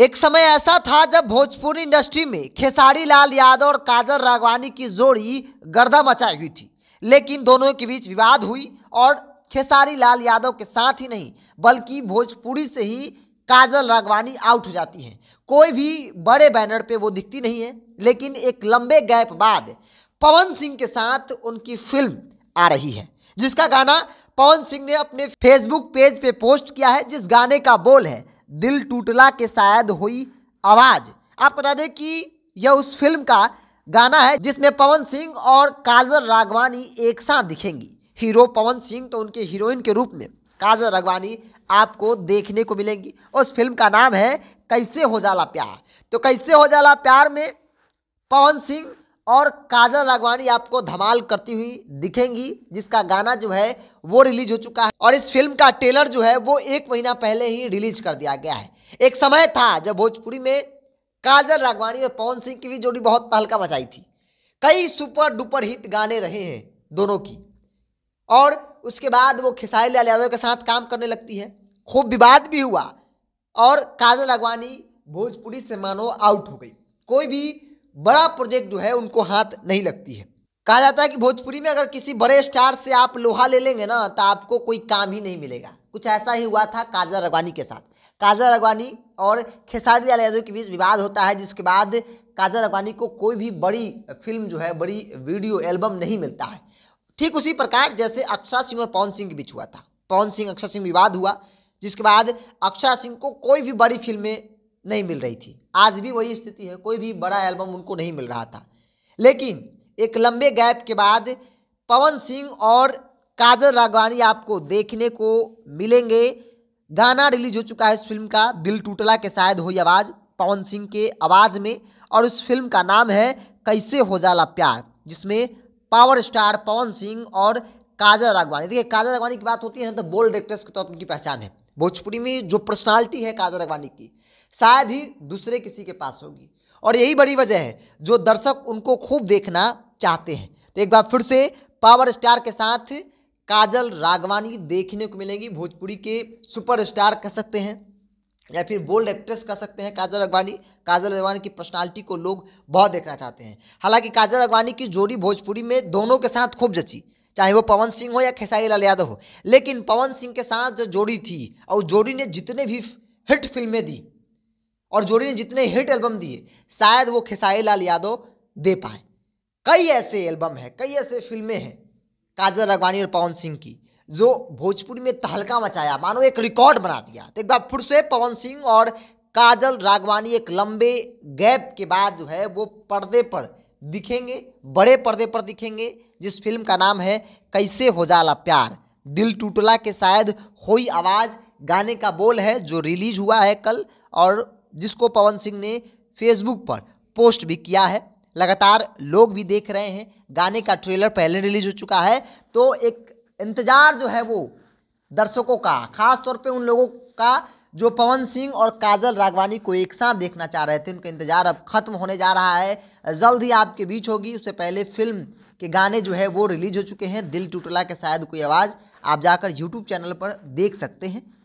एक समय ऐसा था जब भोजपुरी इंडस्ट्री में खेसारी लाल यादव और काजल राघवानी की जोड़ी गर्दा मचाई हुई थी लेकिन दोनों के बीच विवाद हुई और खेसारी लाल यादव के साथ ही नहीं बल्कि भोजपुरी से ही काजल राघवानी आउट हो जाती हैं कोई भी बड़े बैनर पे वो दिखती नहीं है लेकिन एक लंबे गैप बाद पवन सिंह के साथ उनकी फिल्म आ रही है जिसका गाना पवन सिंह ने अपने फेसबुक पेज पे पोस्ट किया है जिस गाने का बोल है दिल टूटला के शायद हुई आवाज़ आपको बता दें कि यह उस फिल्म का गाना है जिसमें पवन सिंह और काजल रागवानी एक साथ दिखेंगी हीरो पवन सिंह तो उनके हीरोइन के रूप में काजल रागवानी आपको देखने को मिलेंगी उस फिल्म का नाम है कैसे हो जाला प्यार तो कैसे हो जाला प्यार में पवन सिंह और काजल राघवानी आपको धमाल करती हुई दिखेंगी जिसका गाना जो है वो रिलीज हो चुका है और इस फिल्म का ट्रेलर जो है वो एक महीना पहले ही रिलीज कर दिया गया है एक समय था जब भोजपुरी में काजल राघवानी और पवन सिंह की भी जोड़ी बहुत तहलका मचाई थी कई सुपर डुपर हिट गाने रहे हैं दोनों की और उसके बाद वो खेसारी लाल यादव के साथ काम करने लगती है खूब विवाद भी हुआ और काजल राघवानी भोजपुरी से मानो आउट हो गई कोई भी बड़ा प्रोजेक्ट जो है उनको हाथ नहीं लगती है कहा जाता है कि भोजपुरी में अगर किसी बड़े स्टार से आप लोहा ले लेंगे ना तो आपको कोई काम ही नहीं मिलेगा कुछ ऐसा ही हुआ था काजल रगवानी के साथ काजल रगवानी और खेसारी लाल यादव के बीच विवाद होता है जिसके बाद काजल रगवानी को कोई भी बड़ी फिल्म जो है बड़ी वीडियो एल्बम नहीं मिलता है ठीक उसी प्रकार जैसे अक्षरा सिंह और पवन सिंह के बीच हुआ था पवन सिंह अक्षरा सिंह विवाद हुआ जिसके बाद अक्षरा सिंह को कोई भी बड़ी फिल्में नहीं मिल रही थी आज भी वही स्थिति है कोई भी बड़ा एल्बम उनको नहीं मिल रहा था लेकिन एक लंबे गैप के बाद पवन सिंह और काजल राघवानी आपको देखने को मिलेंगे गाना रिलीज हो चुका है इस फिल्म का दिल टूटला के शायद हुई आवाज़ पवन सिंह के आवाज़ में और उस फिल्म का नाम है कैसे हो जाला प्यार जिसमें पावर स्टार पवन सिंह और काजल राघवानी देखिए काजल राघवानी की बात होती है तो बोल्ड एक्ट्रेस के तौर पर उनकी पहचान है भोजपुरी में जो पर्सनालिटी है काजल राघवानी की शायद ही दूसरे किसी के पास होगी और यही बड़ी वजह है जो दर्शक उनको खूब देखना चाहते हैं तो एक बार फिर से पावर स्टार के साथ काजल रागवानी देखने को मिलेंगी भोजपुरी के सुपरस्टार कह सकते हैं या फिर बोल्ड एक्ट्रेस कह सकते हैं काजल अगवानी काजल अगवानी की पर्सनालिटी को लोग बहुत देखना चाहते हैं हालांकि काजल अगवानी की जोड़ी भोजपुरी में दोनों के साथ खूब जची चाहे वो पवन सिंह हो या खेसारी लाल यादव हो लेकिन पवन सिंह के साथ जो जोड़ी थी और जोड़ी ने जितने भी हिट फिल्में दी और जोड़ी ने जितने हिट एल्बम दिए शायद वो खेसारी लाल यादव दे पाए कई ऐसे एल्बम हैं कई ऐसे फिल्में हैं काजल रागवानी और पवन सिंह की जो भोजपुरी में तहलका मचाया मानो एक रिकॉर्ड बना दिया तो एक बार फिर से पवन सिंह और काजल रागवानी एक लंबे गैप के बाद जो है वो पर्दे पर दिखेंगे बड़े पर्दे पर दिखेंगे जिस फिल्म का नाम है कैसे हो जाला प्यार दिल टूटला के शायद होई आवाज़ गाने का बोल है जो रिलीज हुआ है कल और जिसको पवन सिंह ने फेसबुक पर पोस्ट भी किया है लगातार लोग भी देख रहे हैं गाने का ट्रेलर पहले रिलीज हो चुका है तो एक इंतज़ार जो है वो दर्शकों का खास तौर पे उन लोगों का जो पवन सिंह और काजल रागवानी को एक साथ देखना चाह रहे थे उनका इंतजार अब खत्म होने जा रहा है जल्द ही आपके बीच होगी उससे पहले फिल्म के गाने जो है वो रिलीज हो चुके हैं दिल टूटला के शायद कोई आवाज़ आप जाकर यूट्यूब चैनल पर देख सकते हैं